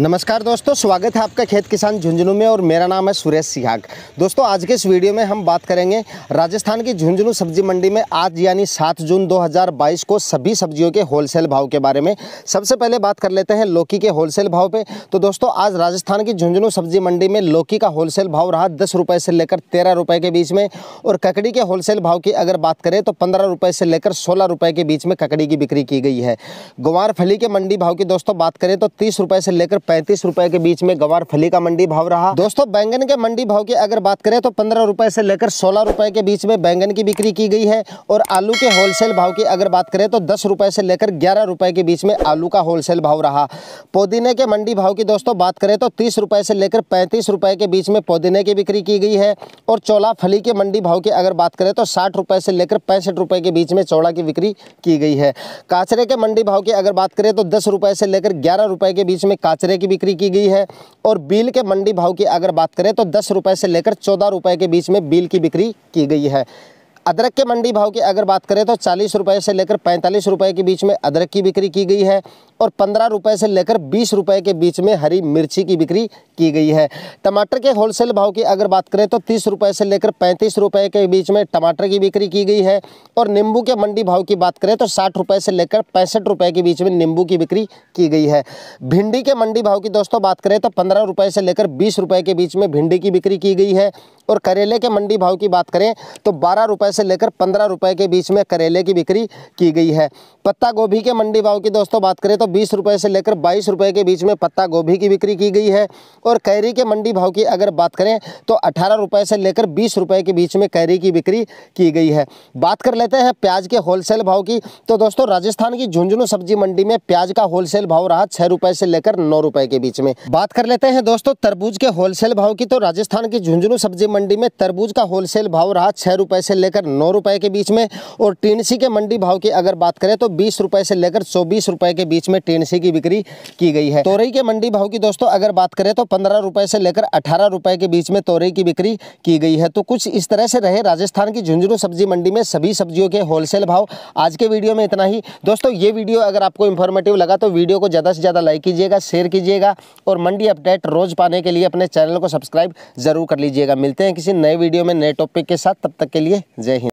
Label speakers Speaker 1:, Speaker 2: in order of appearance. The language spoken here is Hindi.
Speaker 1: नमस्कार दोस्तों स्वागत है आपका खेत किसान झुंझुनू में और मेरा नाम है सुरेश सिहाग दोस्तों आज के इस वीडियो में हम बात करेंगे राजस्थान की झुंझुनू सब्जी मंडी में आज यानी 7 जून 2022 को सभी सब्जियों के होलसेल भाव के बारे में सबसे पहले बात कर लेते हैं लौकी के होलसेल भाव पे तो दोस्तों आज राजस्थान की झुंझुनू सब्जी मंडी में लौकी का होलसेल भाव रहा दस से लेकर तेरह के बीच में और ककड़ी के होलसेल भाव की अगर बात करें तो पंद्रह से लेकर सोलह के बीच में ककड़ी की बिक्री की गई है गुवार फली के मंडी भाव की दोस्तों बात करें तो तीस से लेकर पैंतीस रुपए के बीच में गवार फली का मंडी भाव रहा दोस्तों बैंगन के मंडी भाव की अगर बात करें तो पंद्रह रुपए से लेकर सोलह रुपए के बीच में बैंगन की बिक्री की गई है और आलू के होलसेल भाव की अगर बात करें तो दस रुपए से लेकर ग्यारह रुपए के बीच में आलू का होलसेल भाव रहा पुदीने के मंडी भाव की दोस्तों बात करें तो तीस रुपए से लेकर पैंतीस रुपए के बीच में पुदीने की बिक्री की गई है और चौला फली के मंडी भाव की अगर बात करें तो साठ रुपए से लेकर पैंसठ रुपए के बीच में चौड़ा की बिक्री की गई है काचरे के मंडी भाव की अगर बात करें तो दस रुपए से लेकर ग्यारह रुपए के बीच में काचरे की बिक्री की गई है और बिल के मंडी भाव की अगर बात करें तो दस रुपये से लेकर चौदह रुपये के बीच में बिल की बिक्री की गई है अदरक के मंडी भाव की अगर बात करें तो चालीस रुपये से लेकर पैंतालीस रुपये के बीच में अदरक की बिक्री की गई है और पंद्रह रुपये से लेकर बीस रुपये के बीच में हरी मिर्ची की बिक्री की गई है टमाटर के होलसेल भाव की अगर बात करें तो तीस रुपये से लेकर पैंतीस रुपये के बीच में टमाटर की बिक्री की गई है और नींबू के मंडी भाव की बात करें तो साठ रुपये से लेकर पैंसठ रुपये के बीच में नींबू की बिक्री की गई है भिंडी के मंडी भाव की दोस्तों बात करें तो पंद्रह रुपये से लेकर बीस रुपये के बीच में भिंडी की बिक्री की गई है और करेले के मंडी भाव की बात करें तो बारह रुपये से लेकर पंद्रह रुपये के बीच में करेले की बिक्री की गई है पत्ता गोभी के मंडी भाव की दोस्तों बात करें तो बीस रुपये से लेकर बाईस रुपये के बीच में पत्ता गोभी की बिक्री की गई है और कैरी के मंडी भाव की अगर बात करें तो अठारह रुपये से लेकर बीस रुपये के बीच में कैरी की बिक्री की गई है बात कर लेते हैं प्याज के होलसेल भाव की तो दोस्तों राजस्थान की झुंझुनू सब्जी मंडी में प्याज का होलसेल भाव रहा छः रुपये से लेकर नौ रुपये के बीच में बात कर लेते हैं दोस्तों तरबूज के होलसेल भाव की तो राजस्थान की झुंझुनू सब्जी मंडी में तरबूज का होलसेल भाव रहा छः रुपये से लेकर नौ रुपये के बीच में और टीनसी के मंडी भाव की अगर बात करें तो बीस रुपये से लेकर चौबीस रुपये के बीच में टीनसी की बिक्री की गई है तोरई के मंडी भाव की दोस्तों अगर बात करें तो पंद्रह रुपये से लेकर अठारह रुपये के बीच में तोरई की बिक्री की गई है तो कुछ इस तरह से रहे राजस्थान की झुंझुनू सब्जी मंडी में सभी सब्जियों के होलसेल भाव आज के वीडियो में इतना ही दोस्तों ये वीडियो अगर आपको इन्फॉर्मेटिव लगा तो वीडियो को ज़्यादा से ज़्यादा लाइक कीजिएगा शेयर कीजिएगा और मंडी अपडेट रोज़ पाने के लिए अपने चैनल को सब्सक्राइब जरूर कर लीजिएगा मिलते हैं हैं किसी नए वीडियो में नए टॉपिक के साथ तब तक के लिए जय हिंद